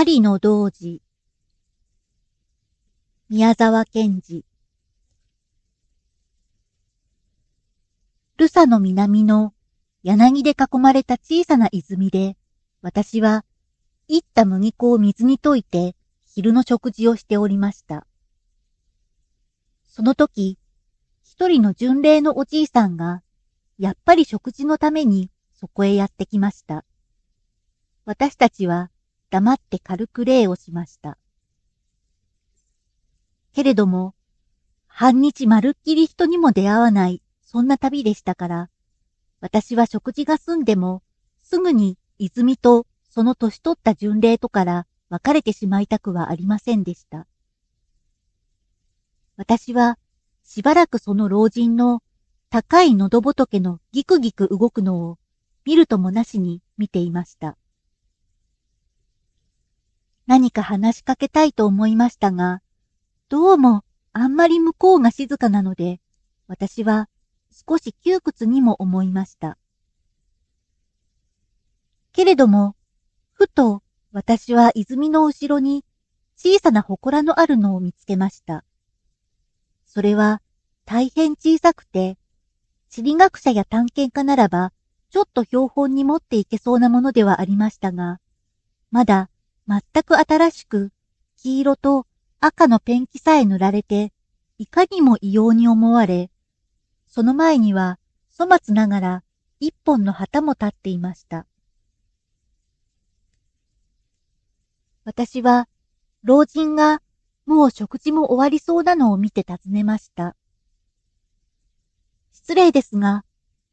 狩りの道時、宮沢賢治ルサの南の柳で囲まれた小さな泉で、私は、いった麦粉を水に溶いて、昼の食事をしておりました。その時、一人の巡礼のおじいさんが、やっぱり食事のためにそこへやってきました。私たちは、黙って軽く礼をしました。けれども、半日まるっきり人にも出会わない、そんな旅でしたから、私は食事が済んでも、すぐに泉とその年取った巡礼とから別れてしまいたくはありませんでした。私は、しばらくその老人の高い喉仏のギクギク動くのを見るともなしに見ていました。何か話しかけたいと思いましたが、どうもあんまり向こうが静かなので、私は少し窮屈にも思いました。けれども、ふと私は泉の後ろに小さな祠のあるのを見つけました。それは大変小さくて、地理学者や探検家ならば、ちょっと標本に持っていけそうなものではありましたが、まだ全く新しく、黄色と赤のペンキさえ塗られて、いかにも異様に思われ、その前には、粗末ながら一本の旗も立っていました。私は、老人がもう食事も終わりそうなのを見て尋ねました。失礼ですが、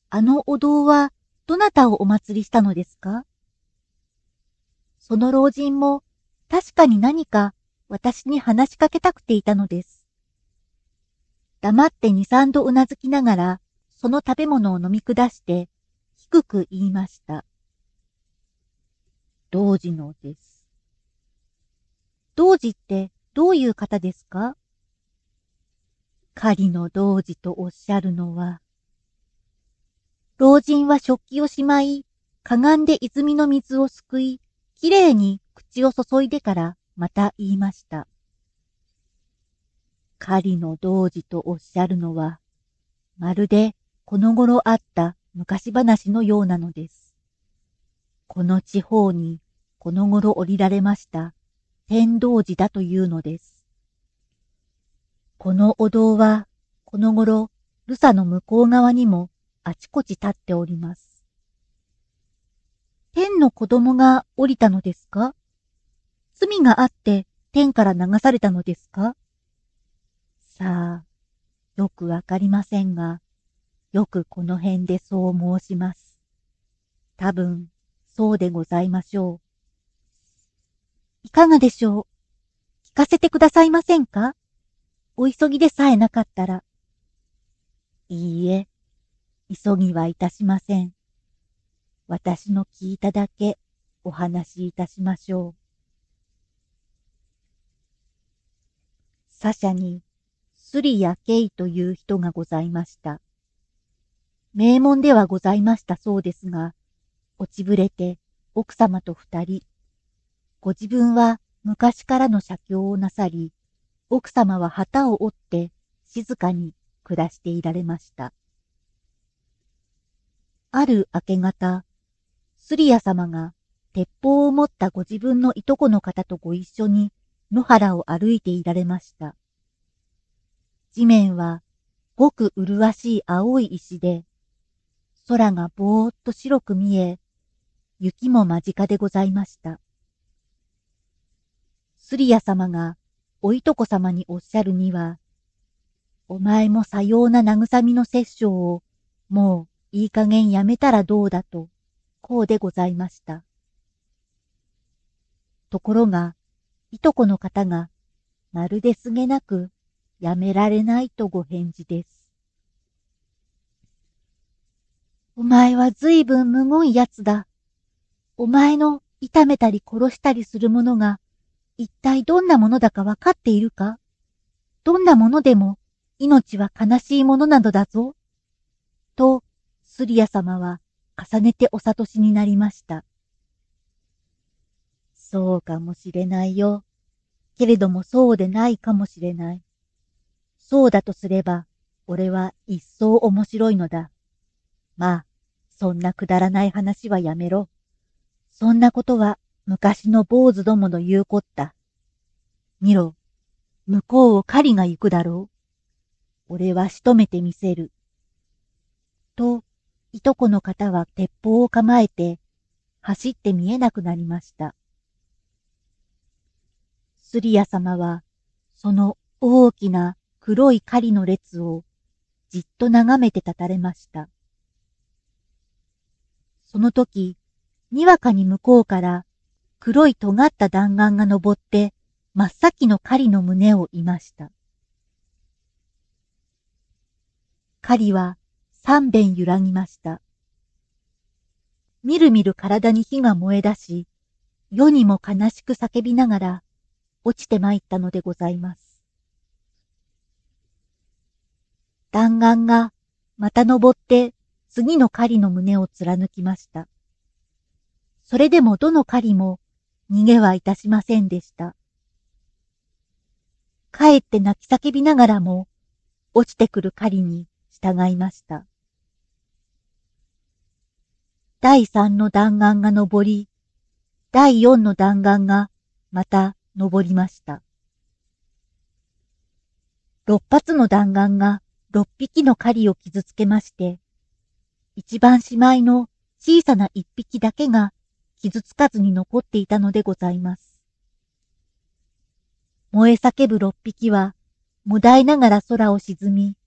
あのお堂はどなたをお祭りしたのですかその老人も確かに何か私に話しかけたくていたのです。黙って二三度うなずきながら、その食べ物を飲み下して、低く言いました。同時のです。同時ってどういう方ですか狩りの同時とおっしゃるのは、老人は食器をしまい、かがんで泉の水をすくい、きれいに口を注いでからまた言いました。狩りの童子とおっしゃるのは、まるでこの頃あった昔話のようなのです。この地方にこの頃降りられました天童寺だというのです。このお堂はこの頃ルサの向こう側にもあちこち立っております。天の子供が降りたのですか罪があって天から流されたのですかさあ、よくわかりませんが、よくこの辺でそう申します。多分、そうでございましょう。いかがでしょう聞かせてくださいませんかお急ぎでさえなかったら。いいえ、急ぎはいたしません。私の聞いただけお話しいたしましょう。サシャにスリやケイという人がございました。名門ではございましたそうですが、落ちぶれて奥様と二人。ご自分は昔からの写経をなさり、奥様は旗を折って静かに暮らしていられました。ある明け方、スリア様が鉄砲を持ったご自分のいとこの方とご一緒に野原を歩いていられました。地面はごく麗しい青い石で、空がぼーっと白く見え、雪も間近でございました。スリア様がおいとこ様におっしゃるには、お前もさような慰みの殺生をもういい加減やめたらどうだとこうでございました。ところが、いとこの方が、まるですげなく、やめられないとご返事です。お前はずいぶんむごいやつだ。お前の痛めたり殺したりするものが、一体どんなものだかわかっているかどんなものでも、命は悲しいものなどだぞ。と、スリア様は重ねてお悟しになりました。そうかもしれないよ。けれどもそうでないかもしれない。そうだとすれば、俺は一層面白いのだ。まあ、そんなくだらない話はやめろ。そんなことは昔の坊主どもの言うこった。見ろ、向こうを狩りが行くだろう。俺は仕留めてみせる。と、いとこの方は鉄砲を構えて、走って見えなくなりました。スリア様は、その大きな黒い狩りの列をじっと眺めて立たれました。その時、にわかに向こうから黒い尖った弾丸が登って真っ先の狩りの胸をいました。狩りは三遍揺らぎました。みるみる体に火が燃え出し、世にも悲しく叫びながら、落ちて参ったのでございます。弾丸が、また登って、次の狩りの胸を貫きました。それでもどの狩りも、逃げはいたしませんでした。帰って泣き叫びながらも、落ちてくる狩りに従いました。第三の弾丸が登り、第四の弾丸がまた登りました。六発の弾丸が六匹の狩りを傷つけまして、一番しまいの小さな一匹だけが傷つかずに残っていたのでございます。燃え叫ぶ六匹は、もだいながら空を沈み、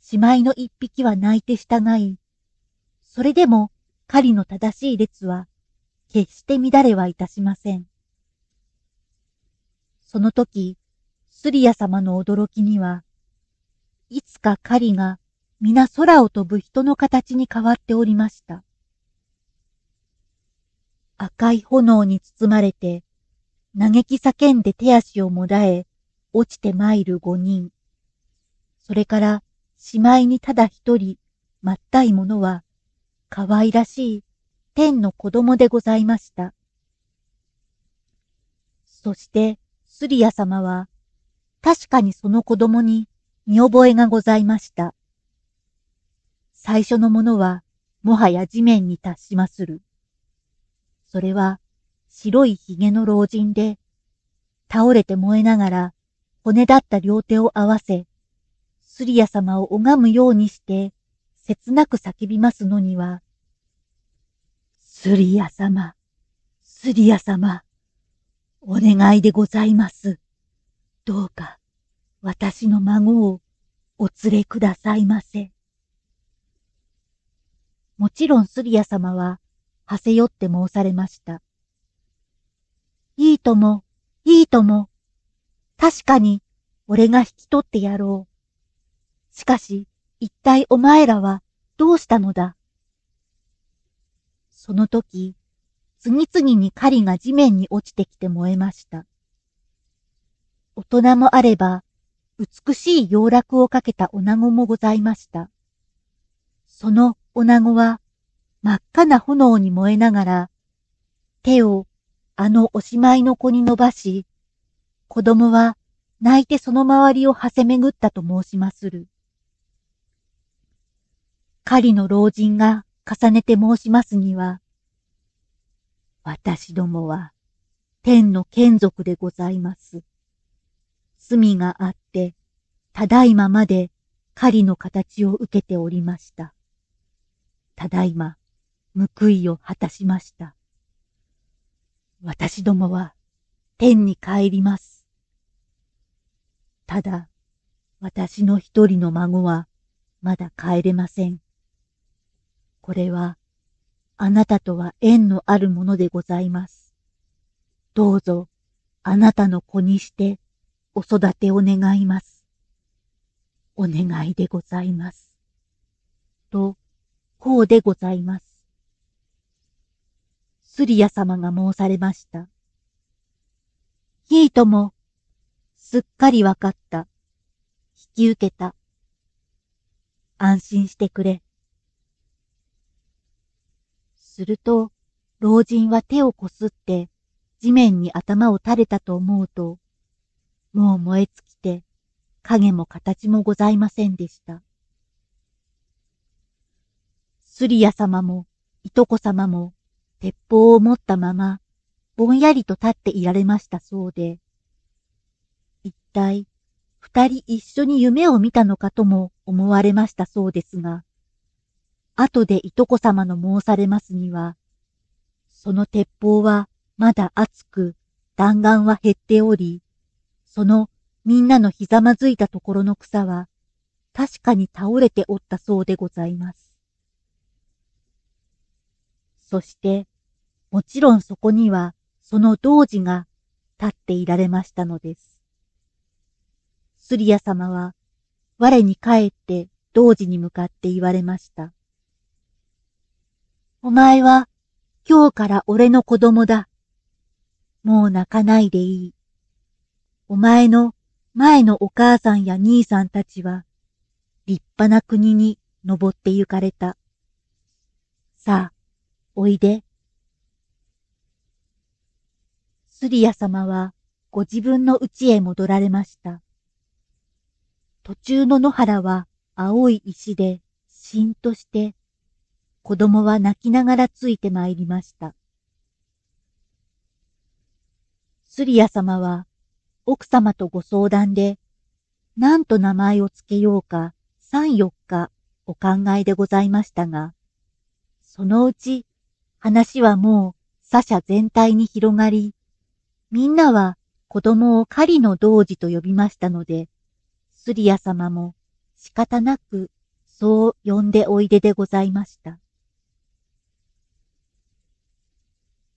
しまいの一匹は泣いて従い、それでも狩りの正しい列は、決して乱れはいたしません。その時、スリア様の驚きには、いつか狩りが皆空を飛ぶ人の形に変わっておりました。赤い炎に包まれて、嘆き叫んで手足をもだえ、落ちて参る五人。それから、しまいにただ一人、まったい者は、可愛らしい天の子供でございました。そしてスリア様は確かにその子供に見覚えがございました。最初のものはもはや地面に達しまする。それは白い髭の老人で倒れて燃えながら骨だった両手を合わせ、スリア様を拝むようにして、切なく叫びますのには、スリア様、スリア様、お願いでございます。どうか、私の孫をお連れくださいませ。もちろんスリア様は、はせよって申されました。いいとも、いいとも、確かに、俺が引き取ってやろう。しかし、一体お前らは、どうしたのだその時、次々に狩りが地面に落ちてきて燃えました。大人もあれば、美しい洋楽をかけた女子もございました。その女子は、真っ赤な炎に燃えながら、手をあのおしまいの子に伸ばし、子供は泣いてその周りをはせめぐったと申しまする。狩りの老人が重ねて申しますには、私どもは天の眷属でございます。罪があって、ただいままで狩りの形を受けておりました。ただいま、報いを果たしました。私どもは天に帰ります。ただ、私の一人の孫はまだ帰れません。これは、あなたとは縁のあるものでございます。どうぞ、あなたの子にして、お育てを願います。お願いでございます。と、こうでございます。スリア様が申されました。ひいとも、すっかりわかった。引き受けた。安心してくれ。すると、老人は手をこすって地面に頭を垂れたと思うと、もう燃え尽きて影も形もございませんでした。スリア様も、いとこ様も、鉄砲を持ったまま、ぼんやりと立っていられましたそうで、一体、二人一緒に夢を見たのかとも思われましたそうですが、後でいとこ様の申されますには、その鉄砲はまだ熱く、弾丸は減っており、そのみんなのひざまずいたところの草は、確かに倒れておったそうでございます。そして、もちろんそこには、その童子が立っていられましたのです。スリア様は、我に帰って童子に向かって言われました。お前は今日から俺の子供だ。もう泣かないでいい。お前の前のお母さんや兄さんたちは立派な国に登って行かれた。さあ、おいで。スリア様はご自分の家へ戻られました。途中の野原は青い石でしんとして子供は泣きながらついてまいりました。スリア様は奥様とご相談で、何と名前をつけようか3、4日お考えでございましたが、そのうち話はもうサシャ全体に広がり、みんなは子供を狩りの童子と呼びましたので、スリア様も仕方なくそう呼んでおいででございました。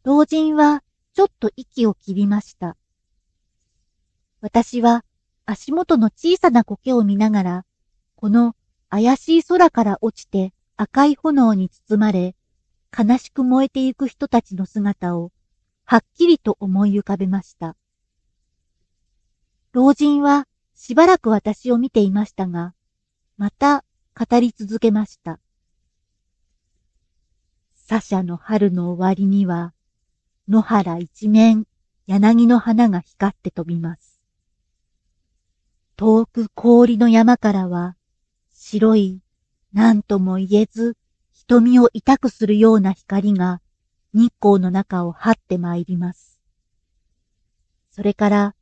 老人はちょっと息を切りました。私は足元の小さな苔を見ながら、この怪しい空から落ちて赤い炎に包まれ、悲しく燃えてゆく人たちの姿をはっきりと思い浮かべました。老人はしばらく私を見ていましたが、また語り続けました。サシャの春の終わりには、野原一面、柳の花が光って飛びます。遠く氷の山からは、白い、何とも言えず、瞳を痛くするような光が、日光の中を張ってまいります。それから、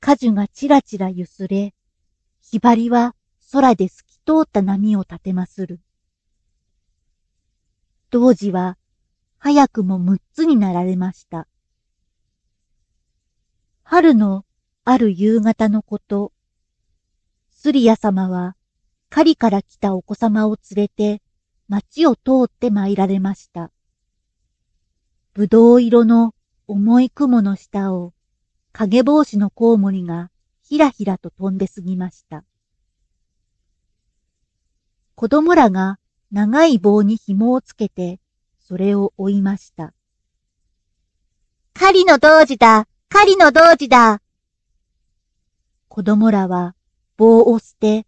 果樹がちらちら揺すれ、ひばりは空で透き通った波を立てまする。当時は早くも六つになられました。春のある夕方のこと、スリヤ様は狩りから来たお子様を連れて町を通って参られました。ぶどう色の重い雲の下を影帽子のコウモリがひらひらと飛んで過ぎました。子供らが長い棒に紐をつけてそれを追いました。狩りの同時だ狩りの同時だ子供らは棒を捨て、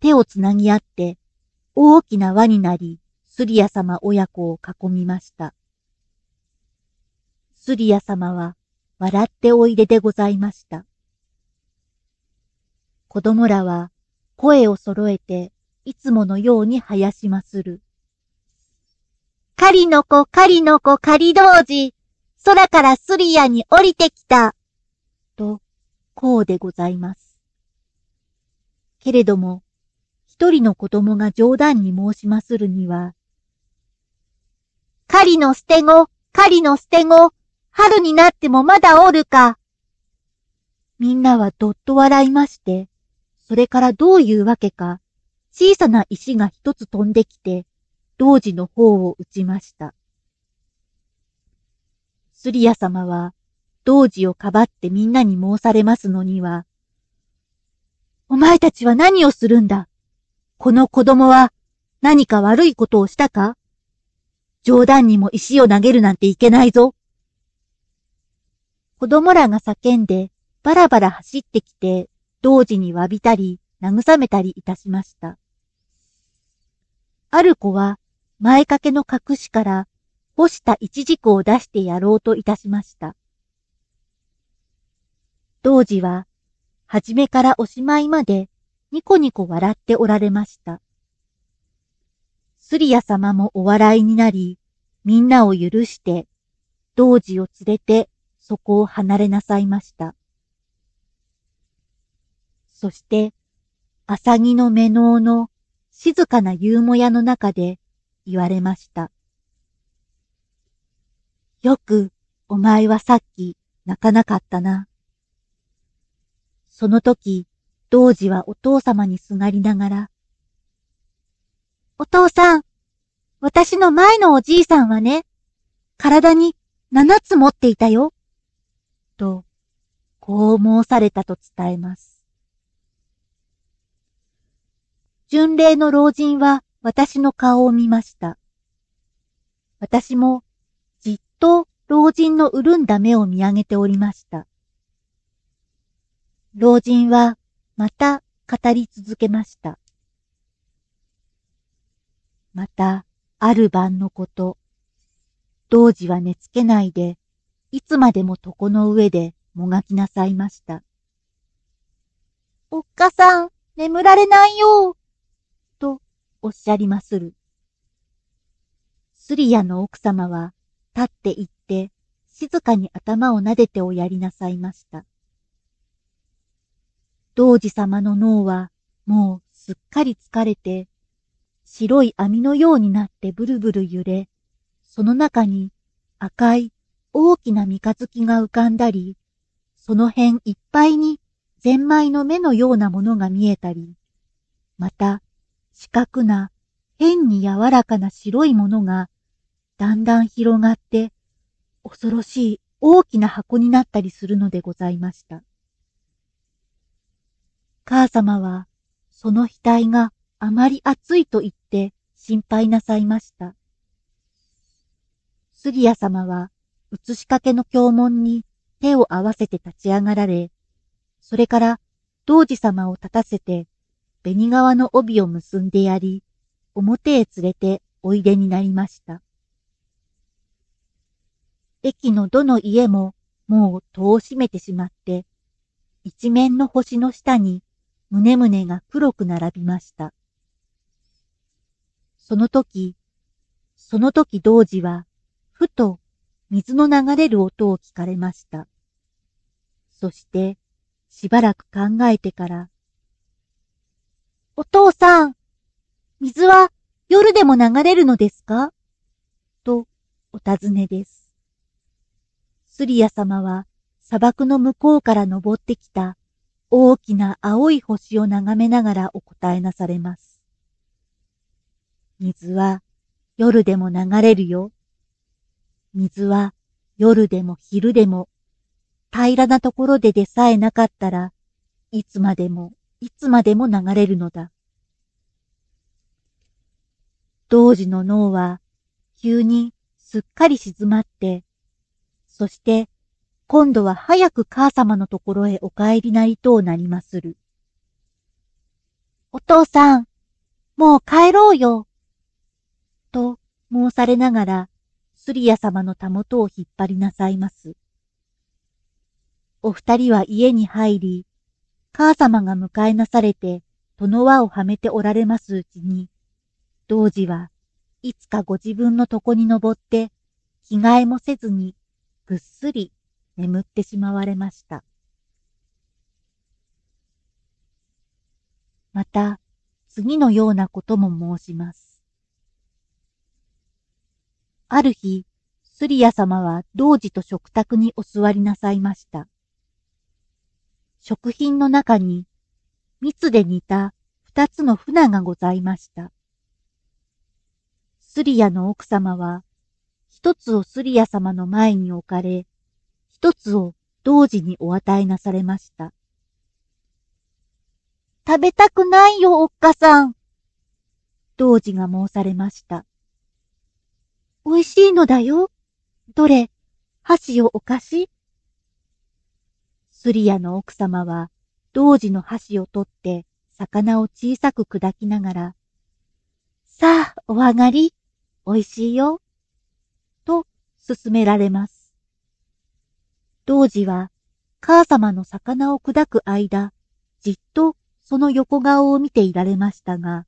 手をつなぎ合って、大きな輪になり、スリア様親子を囲みました。スリア様は笑っておいででございました。子供らは声を揃えていつものように生やしまする。狩りの子狩りの子狩り童時、空からスリアに降りてきた。と、こうでございます。けれども、一人の子供が冗談に申しまするには、狩りの捨て子、狩りの捨て子、春になってもまだおるか。みんなはどっと笑いまして、それからどういうわけか、小さな石が一つ飛んできて、老児の方を打ちました。スリア様は、老児をかばってみんなに申されますのには、お前たちは何をするんだこの子供は何か悪いことをしたか冗談にも石を投げるなんていけないぞ。子供らが叫んでバラバラ走ってきて、同時に詫びたり、慰めたりいたしました。ある子は前掛けの隠しから、干した一軸を出してやろうといたしました。当時は、初めからおしまいまで、ニコニコ笑っておられました。スリア様もお笑いになり、みんなを許して、童子を連れてそこを離れなさいました。そして、アサギの目のの静かな夕もやの中で、言われました。よく、お前はさっき泣かなかったな。その時、童子はお父様にすがりながら、お父さん、私の前のおじいさんはね、体に七つ持っていたよ。と、こう申されたと伝えます。巡礼の老人は、私の顔を見ました。私もじっと老人の潤んだ目を見上げておりました。老人はまた語り続けました。また、ある晩のこと、当時は寝つけないで、いつまでも床の上でもがきなさいました。おっかさん、眠られないよ。おっしゃりまする。スリヤの奥様は、立って行って、静かに頭を撫でておやりなさいました。道士様の脳は、もうすっかり疲れて、白い網のようになってブルブル揺れ、その中に赤い大きな三日月が浮かんだり、その辺いっぱいにゼンマイの目のようなものが見えたり、また四角な、変に柔らかな白いものが、だんだん広がって、恐ろしい大きな箱になったりするのでございました。母様は、その額があまり熱いと言って心配なさいました。杉谷様は、写しかけの教門に手を合わせて立ち上がられ、それから、道士様を立たせて紅川の帯を結んでやり、表へ連れておいでになりました。駅のどの家ももう戸を閉めてしまって、一面の星の下に胸胸が黒く並びました。その時、その時同時は、ふと水の流れる音を聞かれました。そして、しばらく考えてから、お父さん、水は夜でも流れるのですかとお尋ねです。スリア様は砂漠の向こうから登ってきた大きな青い星を眺めながらお答えなされます。水は夜でも流れるよ。水は夜でも昼でも平らなところででさえなかったらいつまでもいつまでも流れるのだ。当時の脳は急にすっかり静まって、そして今度は早く母様のところへお帰りなりとなりまする。お父さん、もう帰ろうよ。と申されながら、スリア様のたもとを引っ張りなさいます。お二人は家に入り、母様が迎えなされて、殿輪をはめておられますうちに、童子はいつかご自分の床に登って、着替えもせずに、ぐっすり眠ってしまわれました。また、次のようなことも申します。ある日、スリア様は童子と食卓にお座りなさいました。食品の中に、蜜で煮た二つの船がございました。スリアの奥様は、一つをスリア様の前に置かれ、一つを同時にお与えなされました。食べたくないよ、おっかさん。同時が申されました。美味しいのだよ。どれ、箸をお貸しスリアの奥様は、同時の箸を取って魚を小さく砕きながら、さあ、お上がり、美味しいよ、と勧められます。同時は、母様の魚を砕く間、じっとその横顔を見ていられましたが、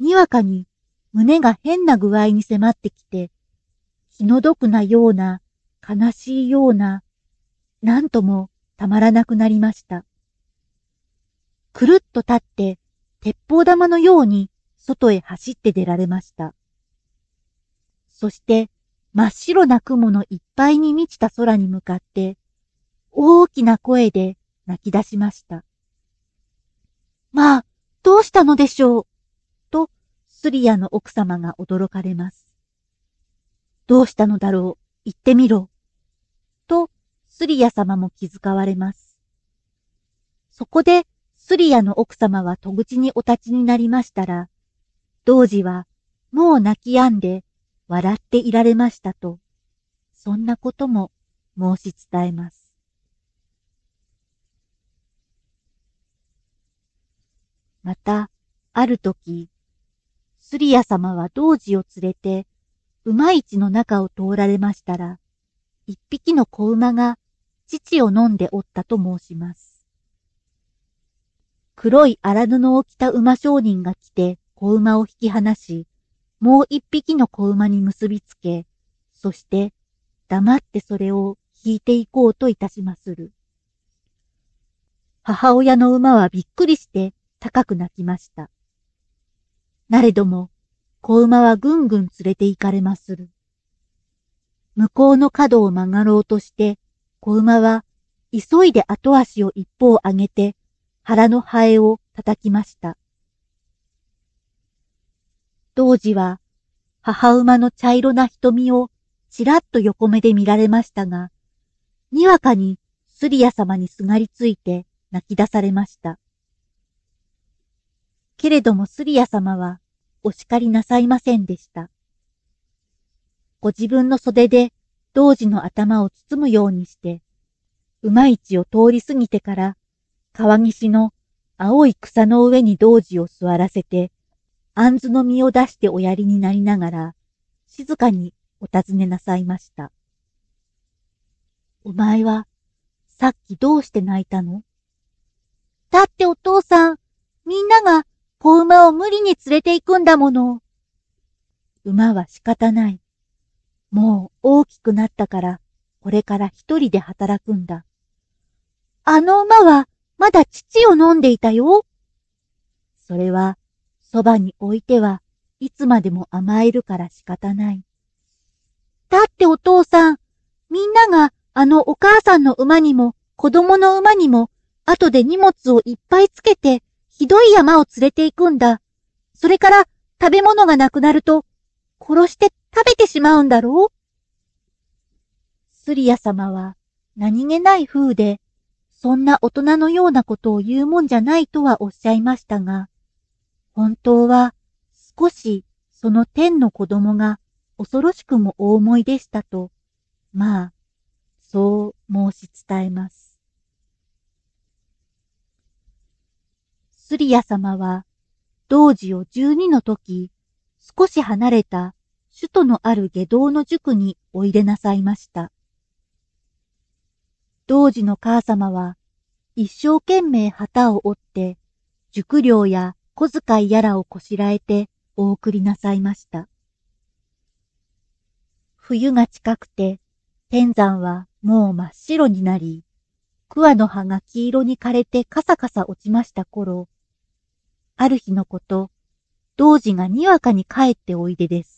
にわかに胸が変な具合に迫ってきて、気の毒なような、悲しいような、なんともたまらなくなりました。くるっと立って、鉄砲玉のように外へ走って出られました。そして、真っ白な雲のいっぱいに満ちた空に向かって、大きな声で泣き出しました。まあ、どうしたのでしょうと、スリアの奥様が驚かれます。どうしたのだろう言ってみろ。スリヤ様も気遣われます。そこで、スリヤの奥様は戸口にお立ちになりましたら、童時は、もう泣き止んで、笑っていられましたと、そんなことも申し伝えます。また、ある時、スリヤ様は童子を連れて、馬市の中を通られましたら、一匹の子馬が父を飲んでおったと申します。黒い荒布を着た馬商人が来て子馬を引き離し、もう一匹の子馬に結びつけ、そして黙ってそれを引いていこうといたしまする。母親の馬はびっくりして高く泣きました。なれども、子馬はぐんぐん連れて行かれまする。向こうの角を曲がろうとして、子馬は、急いで後足を一方上げて、腹のハエを叩きました。当時は、母馬の茶色な瞳をちらっと横目で見られましたが、にわかにスリア様にすがりついて泣き出されました。けれどもスリア様はお叱りなさいませんでした。ご自分の袖で当時の頭を包むようにして、馬市を通り過ぎてから、川岸の青い草の上に童子を座らせて、杏子の実を出しておやりになりながら、静かにお尋ねなさいました。お前は、さっきどうして泣いたのだってお父さん、みんなが子馬を無理に連れて行くんだもの。馬は仕方ない。もう大きくなったから、これから一人で働くんだ。あの馬は、まだ乳を飲んでいたよ。それは、そばに置いてはいつまでも甘えるから仕方ない。だってお父さん、みんながあのお母さんの馬にも子供の馬にも後で荷物をいっぱいつけてひどい山を連れて行くんだ。それから食べ物がなくなると殺して食べてしまうんだろうスリア様は何気ない風で、そんな大人のようなことを言うもんじゃないとはおっしゃいましたが、本当は少しその天の子供が恐ろしくも大思いでしたと、まあ、そう申し伝えます。スリア様は、同時を十二の時、少し離れた首都のある下道の塾においでなさいました。当時の母様は、一生懸命旗を折って、塾料や小遣いやらをこしらえてお送りなさいました。冬が近くて、天山はもう真っ白になり、桑の葉が黄色に枯れてカサカサ落ちました頃、ある日のこと、道時がにわかに帰っておいでです。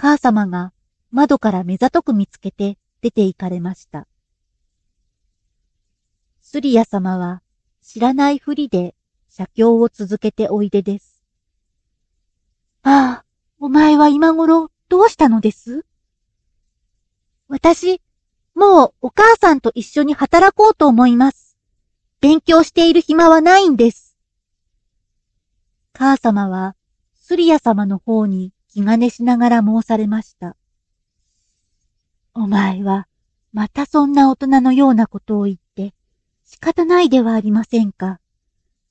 母様が窓から目ざとく見つけて出て行かれました。スリア様は知らないふりで写経を続けておいでです。ああ、お前は今頃どうしたのです私、もうお母さんと一緒に働こうと思います。勉強している暇はないんです。母様は、スリア様の方に気兼ねしながら申されました。お前は、またそんな大人のようなことを言って、仕方ないではありませんか。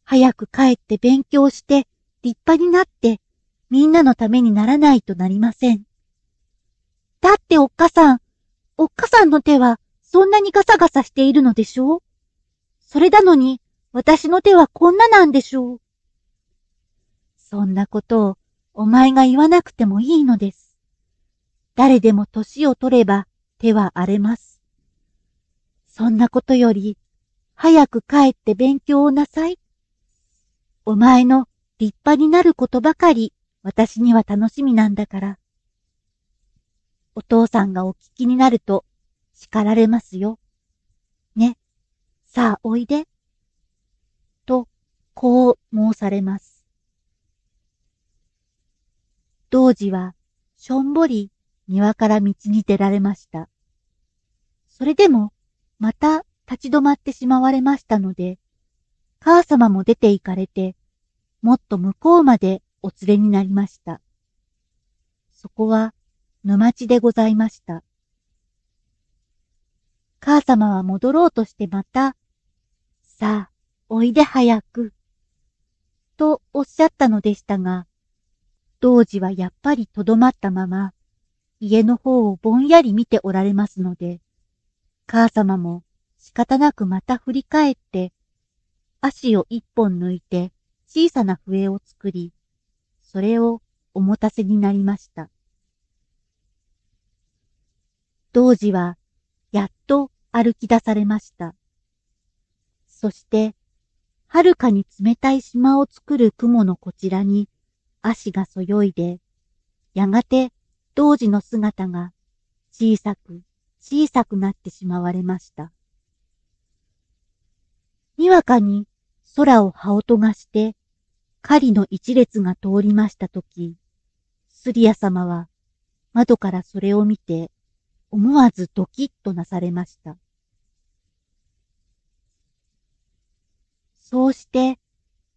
早く帰って勉強して、立派になって、みんなのためにならないとなりません。だっておっかさん、おっかさんの手はそんなにガサガサしているのでしょうそれなのに、私の手はこんななんでしょうそんなことをお前が言わなくてもいいのです。誰でも年を取れば手は荒れます。そんなことより、早く帰って勉強をなさい。お前の立派になることばかり私には楽しみなんだから。お父さんがお聞きになると叱られますよ。ね、さあおいで。と、こう申されます。当時は、しょんぼり庭から道に出られました。それでも、また立ち止まってしまわれましたので、母様も出て行かれて、もっと向こうまでお連れになりました。そこは、沼地でございました。母様は戻ろうとしてまた、さあ、おいで早く、とおっしゃったのでしたが、当時はやっぱりとどまったまま、家の方をぼんやり見ておられますので、母様も仕方なくまた振り返って、足を一本抜いて小さな笛を作り、それをおもたせになりました。当時は、やっと歩き出されました。そして、はるかに冷たい島を作る雲のこちらに、足がそよいで、やがて当時の姿が小さく小さくなってしまわれました。にわかに空を羽音がして、狩りの一列が通りましたとき、スリア様は窓からそれを見て、思わずドキッとなされました。そうして、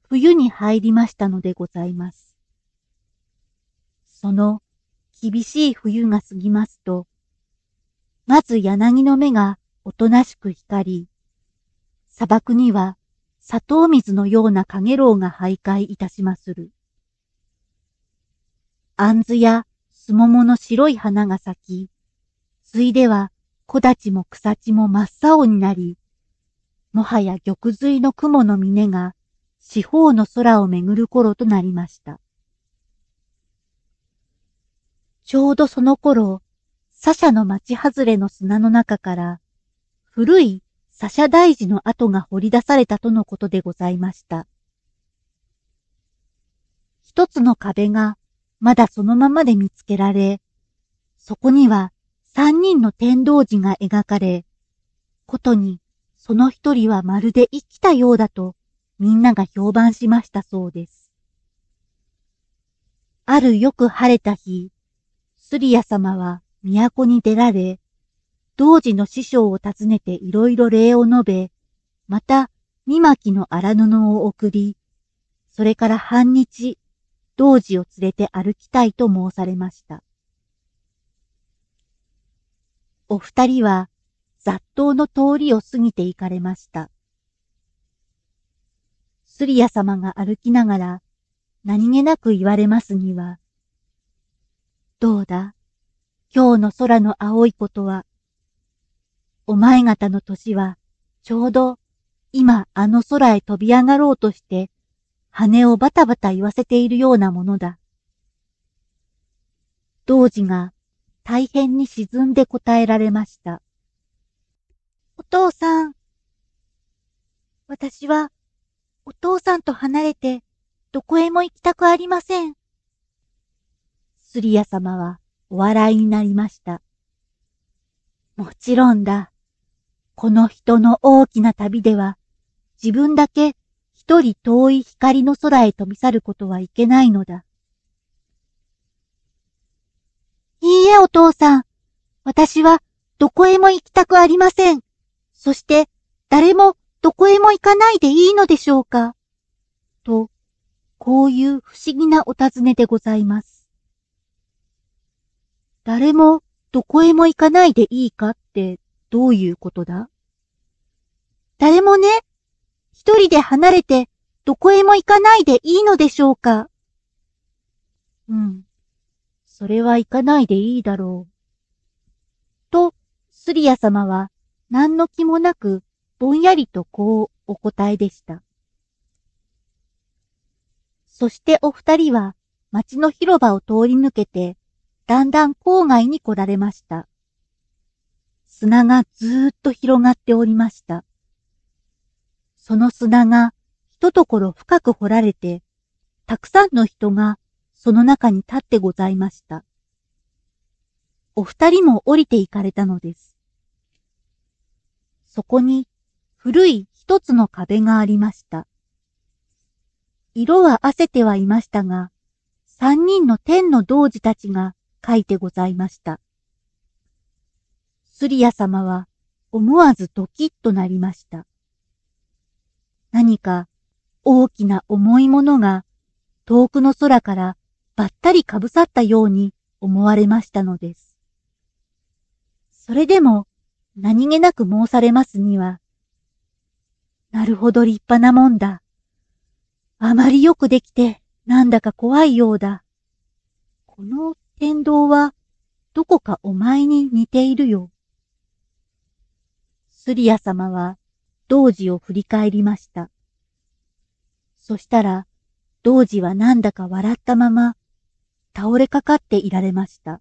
冬に入りましたのでございます。その厳しい冬が過ぎますと、まず柳の目がおとなしく光り、砂漠には砂糖水のようなか楼が徘徊いたしまする。んずやスモモの白い花が咲き、ついでは木立も草地も真っ青になり、もはや玉髄の雲の峰が四方の空をめぐる頃となりました。ちょうどその頃、サシャの町外れの砂の中から、古いサシャ大寺の跡が掘り出されたとのことでございました。一つの壁がまだそのままで見つけられ、そこには三人の天道寺が描かれ、ことにその一人はまるで生きたようだとみんなが評判しましたそうです。あるよく晴れた日、スリア様は都に出られ、同時の師匠を訪ねていろいろ礼を述べ、また、見巻きの荒布を送り、それから半日、同時を連れて歩きたいと申されました。お二人は雑踏の通りを過ぎて行かれました。スリア様が歩きながら何気なく言われますには、どうだ今日の空の青いことは。お前方の年は、ちょうど、今あの空へ飛び上がろうとして、羽をバタバタ言わせているようなものだ。童子が大変に沈んで答えられました。お父さん。私は、お父さんと離れて、どこへも行きたくありません。薬屋様はお笑いになりました。もちろんだ。この人の大きな旅では、自分だけ一人遠い光の空へ飛び去ることはいけないのだ。いいえ、お父さん。私はどこへも行きたくありません。そして、誰もどこへも行かないでいいのでしょうか。と、こういう不思議なお尋ねでございます。誰もどこへも行かないでいいかってどういうことだ誰もね、一人で離れてどこへも行かないでいいのでしょうかうん。それは行かないでいいだろう。と、スリア様は何の気もなくぼんやりとこうお答えでした。そしてお二人は町の広場を通り抜けてだんだん郊外に来られました。砂がずーっと広がっておりました。その砂が一ところ深く掘られて、たくさんの人がその中に立ってございました。お二人も降りて行かれたのです。そこに古い一つの壁がありました。色はわせてはいましたが、三人の天の童子たちが書いてございました。スリア様は思わずドキッとなりました。何か大きな重いものが遠くの空からばったりかぶさったように思われましたのです。それでも何気なく申されますには、なるほど立派なもんだ。あまりよくできてなんだか怖いようだ。この天道は、どこかお前に似ているよ。スリア様は、童時を振り返りました。そしたら、童時はなんだか笑ったまま、倒れかかっていられました。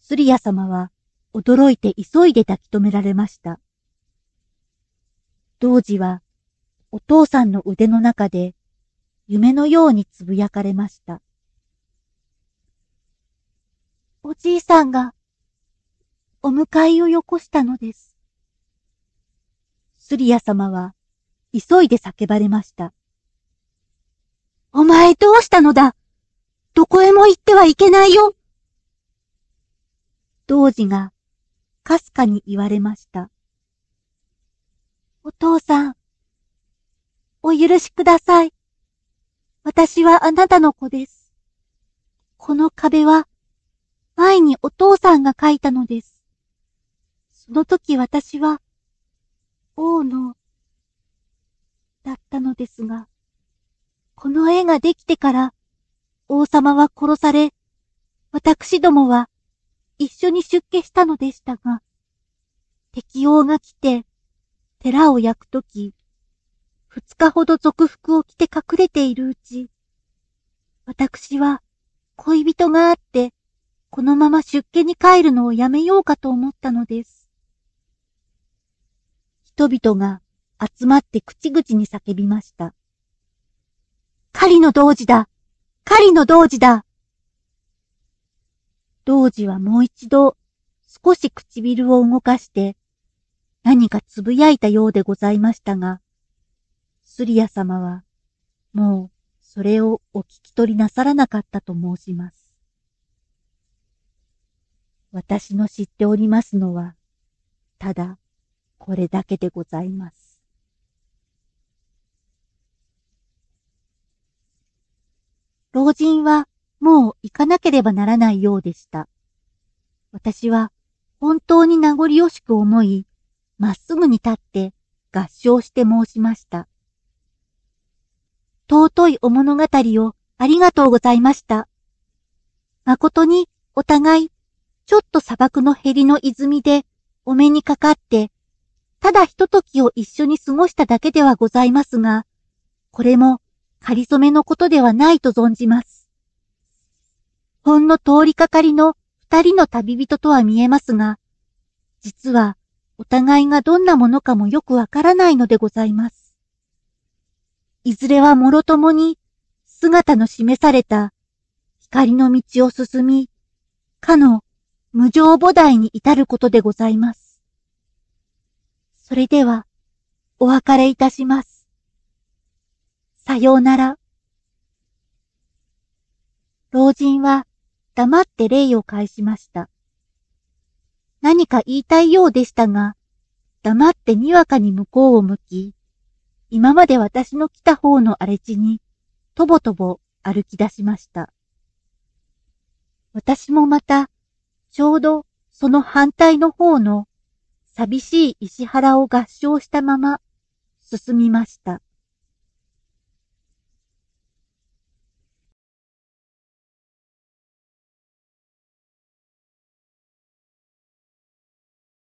スリア様は、驚いて急いで抱き止められました。童時は、お父さんの腕の中で、夢のようにつぶやかれました。おじいさんが、お迎えをよこしたのです。スリア様は、急いで叫ばれました。お前どうしたのだどこへも行ってはいけないよ童子が、かすかに言われました。お父さん、お許しください。私はあなたの子です。この壁は、前にお父さんが書いたのです。その時私は、王の、だったのですが、この絵ができてから、王様は殺され、私どもは一緒に出家したのでしたが、敵王が来て、寺を焼くとき、二日ほど俗服を着て隠れているうち、私は恋人があって、このまま出家に帰るのをやめようかと思ったのです。人々が集まって口々に叫びました。狩りの同時だ狩りの同時だ同時はもう一度少し唇を動かして何かつぶやいたようでございましたが、スリア様はもうそれをお聞き取りなさらなかったと申します。私の知っておりますのは、ただ、これだけでございます。老人はもう行かなければならないようでした。私は本当に名残惜しく思い、まっすぐに立って合唱して申しました。尊いお物語をありがとうございました。誠にお互いちょっと砂漠のヘリの泉でお目にかかって、ただひと時を一緒に過ごしただけではございますが、これも仮染めのことではないと存じます。ほんの通りかかりの二人の旅人とは見えますが、実はお互いがどんなものかもよくわからないのでございます。いずれはもろともに姿の示された光の道を進み、かの無常母題に至ることでございます。それでは、お別れいたします。さようなら。老人は黙って礼を返しました。何か言いたいようでしたが、黙ってにわかに向こうを向き、今まで私の来た方の荒れ地に、とぼとぼ歩き出しました。私もまた、ちょうどその反対の方の寂しい石原を合唱したまま進みました。